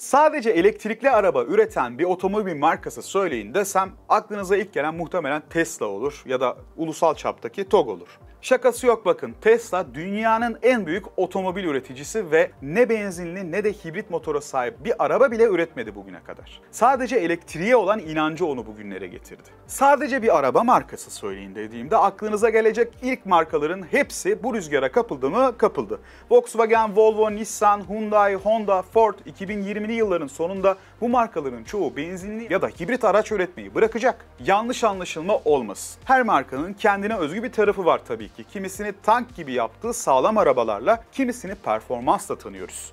Sadece elektrikli araba üreten bir otomobil markası söyleyin desem aklınıza ilk gelen muhtemelen Tesla olur ya da ulusal çaptaki TOG olur. Şakası yok bakın. Tesla dünyanın en büyük otomobil üreticisi ve ne benzinli ne de hibrit motora sahip bir araba bile üretmedi bugüne kadar. Sadece elektriğe olan inancı onu bugünlere getirdi. Sadece bir araba markası söyleyin dediğimde aklınıza gelecek ilk markaların hepsi bu rüzgara kapıldı mı kapıldı. Volkswagen, Volvo, Nissan, Hyundai, Honda, Ford 2020'li yılların sonunda bu markaların çoğu benzinli ya da hibrit araç üretmeyi bırakacak. Yanlış anlaşılma olmaz. Her markanın kendine özgü bir tarafı var tabii ki. Kimisini tank gibi yaptığı sağlam arabalarla, kimisini performansla tanıyoruz.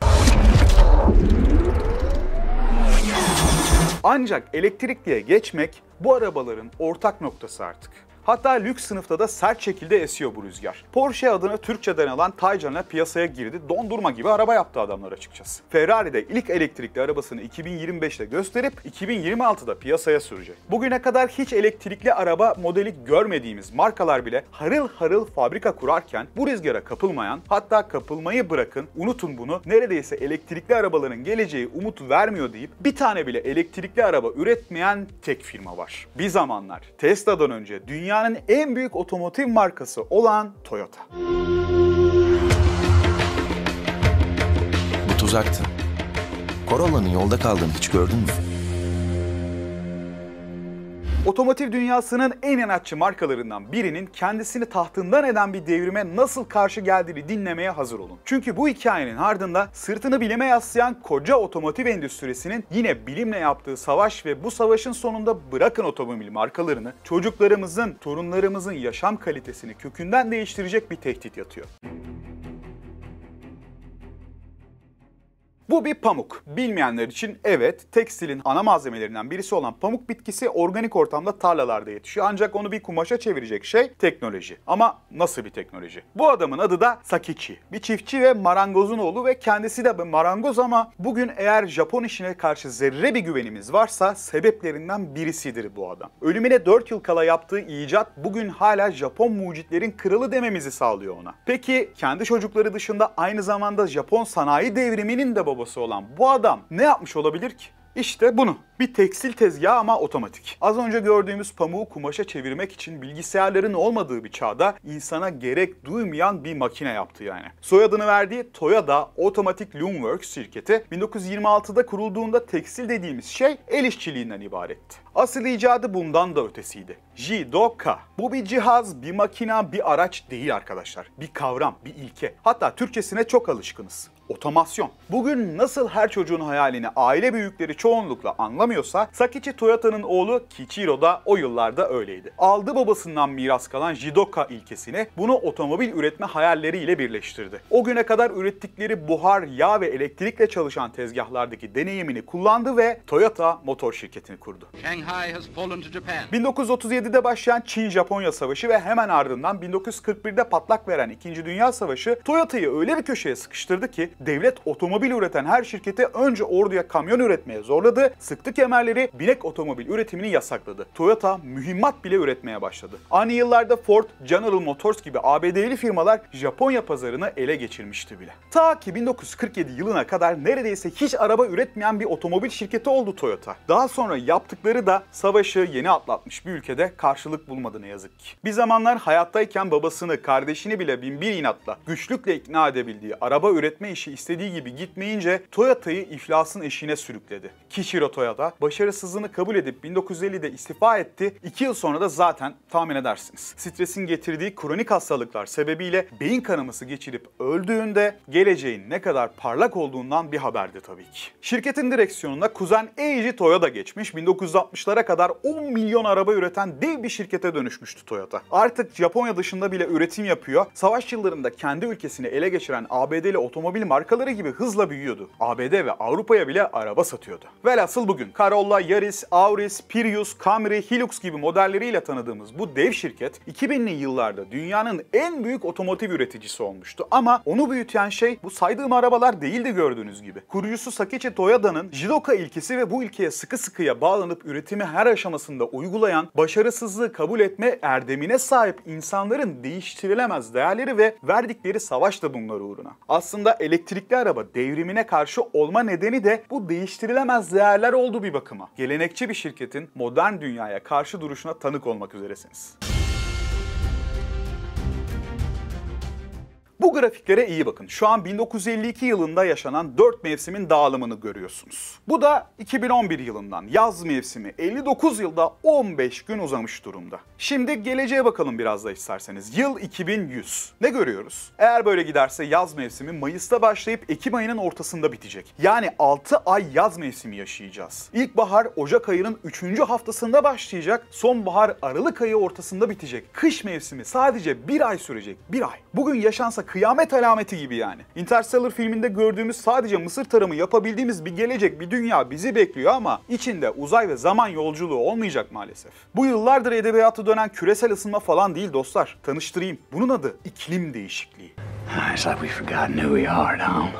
Ancak elektrikliye geçmek bu arabaların ortak noktası artık. Hatta lüks sınıfta da sert şekilde esiyor bu rüzgar. Porsche adına Türkçe denilen Taycan'la piyasaya girdi. Dondurma gibi araba yaptı adamlar açıkçası. Ferrari de ilk elektrikli arabasını 2025'te gösterip 2026'da piyasaya sürecek. Bugüne kadar hiç elektrikli araba modeli görmediğimiz markalar bile harıl harıl fabrika kurarken bu rüzgara kapılmayan hatta kapılmayı bırakın unutun bunu neredeyse elektrikli arabaların geleceği umut vermiyor deyip bir tane bile elektrikli araba üretmeyen tek firma var. Bir zamanlar Tesla'dan önce dünya dünyanın en büyük otomotiv markası olan Toyota. Bu tuzaktı. Corolla'nın yolda kaldığını hiç gördün mü? Otomotiv dünyasının en inatçı markalarından birinin kendisini tahtından eden bir devrime nasıl karşı geldiğini dinlemeye hazır olun. Çünkü bu hikayenin ardında sırtını bilime yaslayan koca otomotiv endüstrisinin yine bilimle yaptığı savaş ve bu savaşın sonunda bırakın otomobil markalarını çocuklarımızın, torunlarımızın yaşam kalitesini kökünden değiştirecek bir tehdit yatıyor. Bu bir pamuk. Bilmeyenler için evet tekstilin ana malzemelerinden birisi olan pamuk bitkisi organik ortamda tarlalarda yetişiyor. Ancak onu bir kumaşa çevirecek şey teknoloji. Ama nasıl bir teknoloji? Bu adamın adı da Sakichi. Bir çiftçi ve marangozun oğlu ve kendisi de bir marangoz ama bugün eğer Japon işine karşı zerre bir güvenimiz varsa sebeplerinden birisidir bu adam. Ölümüne 4 yıl kala yaptığı icat bugün hala Japon mucitlerin kralı dememizi sağlıyor ona. Peki kendi çocukları dışında aynı zamanda Japon sanayi devriminin de babası babası olan bu adam ne yapmış olabilir ki? İşte bunu. Bir tekstil tezgahı ama otomatik. Az önce gördüğümüz pamuğu kumaşa çevirmek için bilgisayarların olmadığı bir çağda insana gerek duymayan bir makine yaptı yani. Soyadını verdiği Toyota Automatic Loomworks şirketi 1926'da kurulduğunda tekstil dediğimiz şey el işçiliğinden ibaretti. Asıl icadı bundan da ötesiydi. Jidoka. Bu bir cihaz, bir makina, bir araç değil arkadaşlar. Bir kavram, bir ilke. Hatta Türkçesine çok alışkınız otomasyon. Bugün nasıl her çocuğun hayalini aile büyükleri çoğunlukla anlamıyorsa Sakichi Toyota'nın oğlu Kichiro da o yıllarda öyleydi. Aldı babasından miras kalan Jidoka ilkesini bunu otomobil üretme hayalleriyle birleştirdi. O güne kadar ürettikleri buhar, yağ ve elektrikle çalışan tezgahlardaki deneyimini kullandı ve Toyota motor şirketini kurdu. 1937'de başlayan Çin-Japonya Savaşı ve hemen ardından 1941'de patlak veren 2. Dünya Savaşı Toyota'yı öyle bir köşeye sıkıştırdı ki devlet otomobil üreten her şirketi önce orduya kamyon üretmeye zorladı, sıktı kemerleri binek otomobil üretimini yasakladı. Toyota mühimmat bile üretmeye başladı. Aynı yıllarda Ford, General Motors gibi ABD'li firmalar Japonya pazarını ele geçirmişti bile. Ta ki 1947 yılına kadar neredeyse hiç araba üretmeyen bir otomobil şirketi oldu Toyota. Daha sonra yaptıkları da savaşı yeni atlatmış bir ülkede karşılık bulmadı ne yazık ki. Bir zamanlar hayattayken babasını, kardeşini bile binbir inatla güçlükle ikna edebildiği araba üretme işi işi istediği gibi gitmeyince Toyota'yı iflasın eşiğine sürükledi. Kishiro Toyota başarısızlığını kabul edip 1950'de istifa etti. 2 yıl sonra da zaten tahmin edersiniz. Stresin getirdiği kronik hastalıklar sebebiyle beyin kanaması geçirip öldüğünde geleceğin ne kadar parlak olduğundan bir haberdi tabii ki. Şirketin direksiyonuna kuzen Eiji Toyota geçmiş. 1960'lara kadar 10 milyon araba üreten dev bir şirkete dönüşmüştü Toyota. Artık Japonya dışında bile üretim yapıyor. Savaş yıllarında kendi ülkesini ele geçiren ABD'li otomobil markası markaları gibi hızla büyüyordu. ABD ve Avrupa'ya bile araba satıyordu. Velhasıl bugün Corolla, Yaris, Auris, Prius, Camry, Hilux gibi modelleriyle tanıdığımız bu dev şirket 2000'li yıllarda dünyanın en büyük otomotiv üreticisi olmuştu. Ama onu büyüten şey bu saydığım arabalar değildi gördüğünüz gibi. Kurucusu Sakichi Toyoda'nın Jidoka ilkesi ve bu ilkeye sıkı sıkıya bağlanıp üretimi her aşamasında uygulayan, başarısızlığı kabul etme erdemine sahip insanların değiştirilemez değerleri ve verdikleri savaş da bunlar uğruna. Aslında elektrik elektrikli araba devrimine karşı olma nedeni de bu değiştirilemez değerler oldu bir bakıma. Gelenekçi bir şirketin modern dünyaya karşı duruşuna tanık olmak üzeresiniz. bu grafiklere iyi bakın. Şu an 1952 yılında yaşanan 4 mevsimin dağılımını görüyorsunuz. Bu da 2011 yılından yaz mevsimi 59 yılda 15 gün uzamış durumda. Şimdi geleceğe bakalım biraz da isterseniz. Yıl 2100. Ne görüyoruz? Eğer böyle giderse yaz mevsimi Mayıs'ta başlayıp Ekim ayının ortasında bitecek. Yani 6 ay yaz mevsimi yaşayacağız. İlkbahar Ocak ayının 3. haftasında başlayacak. Sonbahar Aralık ayı ortasında bitecek. Kış mevsimi sadece bir ay sürecek. Bir ay. Bugün yaşansa kış kıyamet alameti gibi yani. Interstellar filminde gördüğümüz sadece mısır tarımı yapabildiğimiz bir gelecek, bir dünya bizi bekliyor ama içinde uzay ve zaman yolculuğu olmayacak maalesef. Bu yıllardır edebiyatı dönen küresel ısınma falan değil dostlar. Tanıştırayım. Bunun adı iklim değişikliği. It's like we've forgotten who we are now.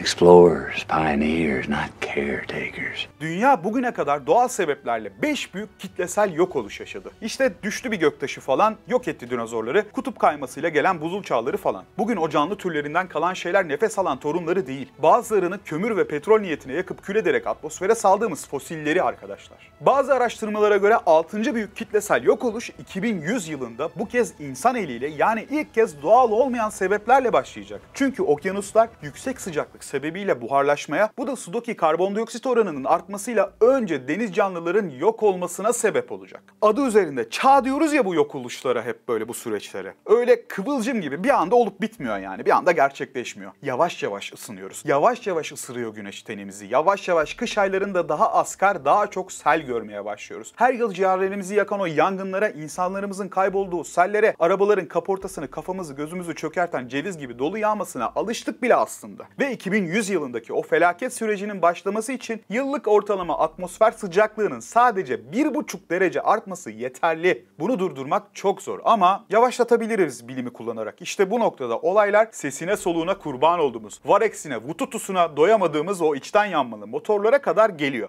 Explorers, pioneers, not caretakers. Dünya bugüne kadar doğal sebeplerle 5 büyük kitlesel yok oluş yaşadı. İşte düştü bir göktaşı falan yok etti dinozorları, kutup kaymasıyla gelen buzul çağları falan. Bugün o canlı türlerinden kalan şeyler nefes alan torunları değil. Bazılarını kömür ve petrol niyetine yakıp kül ederek atmosfere saldığımız fosilleri arkadaşlar. Bazı araştırmalara göre 6. büyük kitlesel yok oluş 2100 yılında bu kez insan eliyle yani ilk kez doğal olmayan sebeplerle başlayacak. Çünkü okyanuslar yüksek sıcaklık sebebiyle buharlaşmaya, bu da sudaki karbondioksit oranının artmasıyla önce deniz canlıların yok olmasına sebep olacak. Adı üzerinde çağ diyoruz ya bu yok oluşlara hep böyle bu süreçlere. Öyle kıvılcım gibi bir anda olup bitmiyor yani. Bir anda gerçekleşmiyor. Yavaş yavaş ısınıyoruz. Yavaş yavaş ısırıyor güneş tenimizi. Yavaş yavaş kış aylarında daha az kar, daha çok sel görmeye başlıyoruz. Her yıl ciğerlerimizi yakan o yangınlara, insanlarımızın kaybolduğu sellere, arabaların kaportasını, kafamızı, gözümüzü çökerten ceviz gibi dolu yağmasına alıştık bile aslında. Ve 2000 2100 yılındaki o felaket sürecinin başlaması için yıllık ortalama atmosfer sıcaklığının sadece 1,5 derece artması yeterli. Bunu durdurmak çok zor ama yavaşlatabiliriz bilimi kullanarak. İşte bu noktada olaylar sesine soluğuna kurban olduğumuz, var eksine vututusuna doyamadığımız o içten yanmalı motorlara kadar geliyor.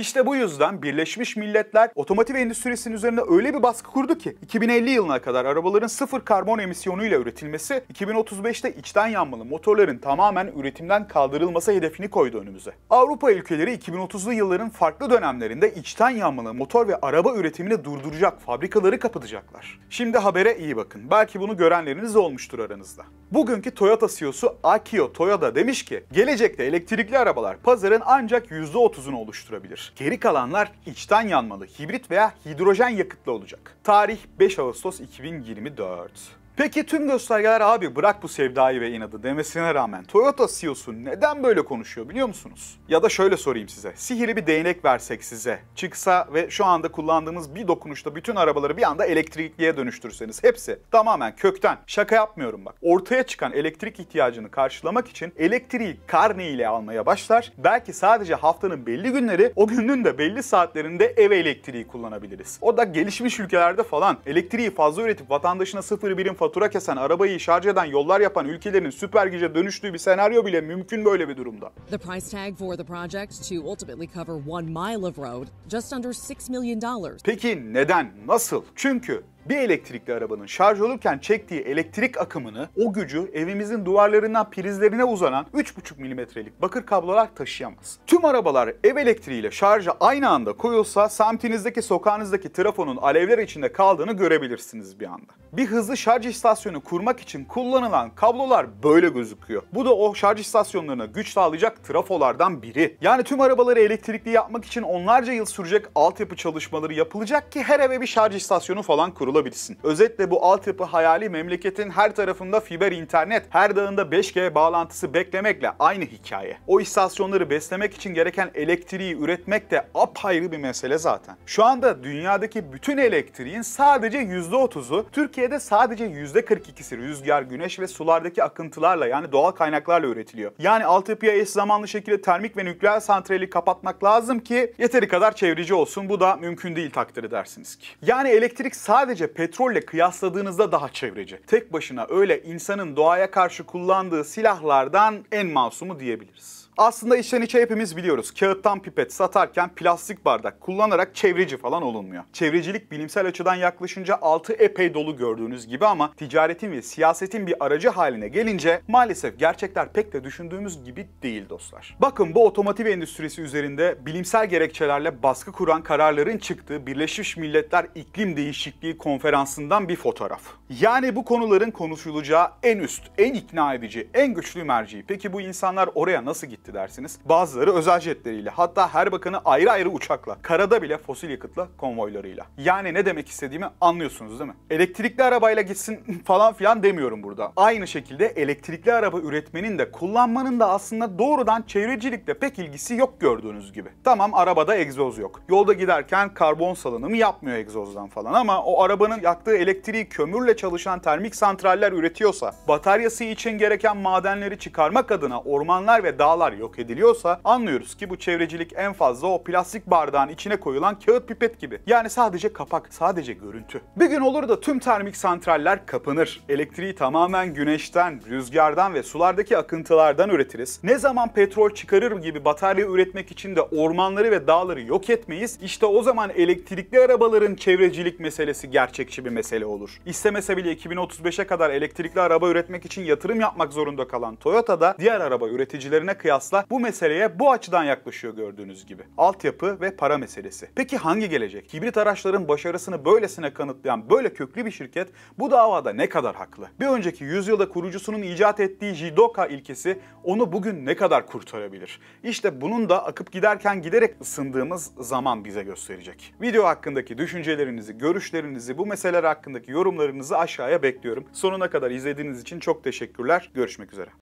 İşte bu yüzden Birleşmiş Milletler otomotiv endüstrisinin üzerine öyle bir baskı kurdu ki 2050 yılına kadar arabaların sıfır karbon emisyonuyla üretilmesi, 2035'te içten yanmalı motorların tamamen üretimden kaldırılması hedefini koydu önümüze. Avrupa ülkeleri 2030'lu yılların farklı dönemlerinde içten yanmalı motor ve araba üretimini durduracak fabrikaları kapatacaklar. Şimdi habere iyi bakın. Belki bunu görenleriniz olmuştur aranızda. Bugünkü Toyota CEO'su Akio Toyoda demiş ki gelecekte elektrikli arabalar pazarın ancak %30'unu oluşturabilir. Geri kalanlar içten yanmalı, hibrit veya hidrojen yakıtlı olacak. Tarih 5 Ağustos 2024. Peki tüm göstergeler abi bırak bu sevdayı ve inadı demesine rağmen Toyota CEO'su neden böyle konuşuyor biliyor musunuz? Ya da şöyle sorayım size. Sihirli bir değnek versek size. Çıksa ve şu anda kullandığımız bir dokunuşta bütün arabaları bir anda elektrikliye dönüştürseniz hepsi tamamen kökten. Şaka yapmıyorum bak. Ortaya çıkan elektrik ihtiyacını karşılamak için elektriği karne ile almaya başlar. Belki sadece haftanın belli günleri o günün de belli saatlerinde eve elektriği kullanabiliriz. O da gelişmiş ülkelerde falan elektriği fazla üretip vatandaşına sıfır birim fazla fatura kesen, arabayı şarj eden, yollar yapan ülkelerin süper güce dönüştüğü bir senaryo bile mümkün böyle bir durumda. The price tag for the project to ultimately cover one mile of road just under 6 million dollars. Peki neden? Nasıl? Çünkü bir elektrikli arabanın şarj olurken çektiği elektrik akımını o gücü evimizin duvarlarından prizlerine uzanan 3,5 milimetrelik bakır kablolar taşıyamaz. Tüm arabalar ev elektriğiyle şarja aynı anda koyulsa semtinizdeki sokağınızdaki trafonun alevler içinde kaldığını görebilirsiniz bir anda. Bir hızlı şarj istasyonu kurmak için kullanılan kablolar böyle gözüküyor. Bu da o şarj istasyonlarına güç sağlayacak trafolardan biri. Yani tüm arabaları elektrikli yapmak için onlarca yıl sürecek altyapı çalışmaları yapılacak ki her eve bir şarj istasyonu falan kurulabilir bulabilsin. Özetle bu altyapı hayali memleketin her tarafında fiber internet, her dağında 5G bağlantısı beklemekle aynı hikaye. O istasyonları beslemek için gereken elektriği üretmek de apayrı bir mesele zaten. Şu anda dünyadaki bütün elektriğin sadece %30'u, Türkiye'de sadece %42'si rüzgar, güneş ve sulardaki akıntılarla yani doğal kaynaklarla üretiliyor. Yani altyapıya eş zamanlı şekilde termik ve nükleer santrali kapatmak lazım ki yeteri kadar çevreci olsun. Bu da mümkün değil takdir edersiniz ki. Yani elektrik sadece sadece petrolle kıyasladığınızda daha çevreci. Tek başına öyle insanın doğaya karşı kullandığı silahlardan en masumu diyebiliriz. Aslında işten içe hepimiz biliyoruz. Kağıttan pipet satarken plastik bardak kullanarak çevreci falan olunmuyor. Çevrecilik bilimsel açıdan yaklaşınca altı epey dolu gördüğünüz gibi ama ticaretin ve siyasetin bir aracı haline gelince maalesef gerçekler pek de düşündüğümüz gibi değil dostlar. Bakın bu otomotiv endüstrisi üzerinde bilimsel gerekçelerle baskı kuran kararların çıktığı Birleşmiş Milletler İklim Değişikliği Konferansı'ndan bir fotoğraf. Yani bu konuların konuşulacağı en üst, en ikna edici, en güçlü merci. Peki bu insanlar oraya nasıl gitti? gitti dersiniz. Bazıları özel jetleriyle hatta her bakanı ayrı ayrı uçakla, karada bile fosil yakıtla konvoylarıyla. Yani ne demek istediğimi anlıyorsunuz değil mi? Elektrikli arabayla gitsin falan filan demiyorum burada. Aynı şekilde elektrikli araba üretmenin de kullanmanın da aslında doğrudan çevrecilikle pek ilgisi yok gördüğünüz gibi. Tamam arabada egzoz yok. Yolda giderken karbon salınımı yapmıyor egzozdan falan ama o arabanın yaktığı elektriği kömürle çalışan termik santraller üretiyorsa, bataryası için gereken madenleri çıkarmak adına ormanlar ve dağlar yok ediliyorsa anlıyoruz ki bu çevrecilik en fazla o plastik bardağın içine koyulan kağıt pipet gibi. Yani sadece kapak, sadece görüntü. Bir gün olur da tüm termik santraller kapanır. Elektriği tamamen güneşten, rüzgardan ve sulardaki akıntılardan üretiriz. Ne zaman petrol çıkarır gibi batarya üretmek için de ormanları ve dağları yok etmeyiz. İşte o zaman elektrikli arabaların çevrecilik meselesi gerçekçi bir mesele olur. İstemese bile 2035'e kadar elektrikli araba üretmek için yatırım yapmak zorunda kalan Toyota da diğer araba üreticilerine kıyasla Atlas bu meseleye bu açıdan yaklaşıyor gördüğünüz gibi. Altyapı ve para meselesi. Peki hangi gelecek? Hibrit araçların başarısını böylesine kanıtlayan böyle köklü bir şirket bu davada ne kadar haklı? Bir önceki yüzyılda kurucusunun icat ettiği Jidoka ilkesi onu bugün ne kadar kurtarabilir? İşte bunun da akıp giderken giderek ısındığımız zaman bize gösterecek. Video hakkındaki düşüncelerinizi, görüşlerinizi, bu meseleler hakkındaki yorumlarınızı aşağıya bekliyorum. Sonuna kadar izlediğiniz için çok teşekkürler. Görüşmek üzere.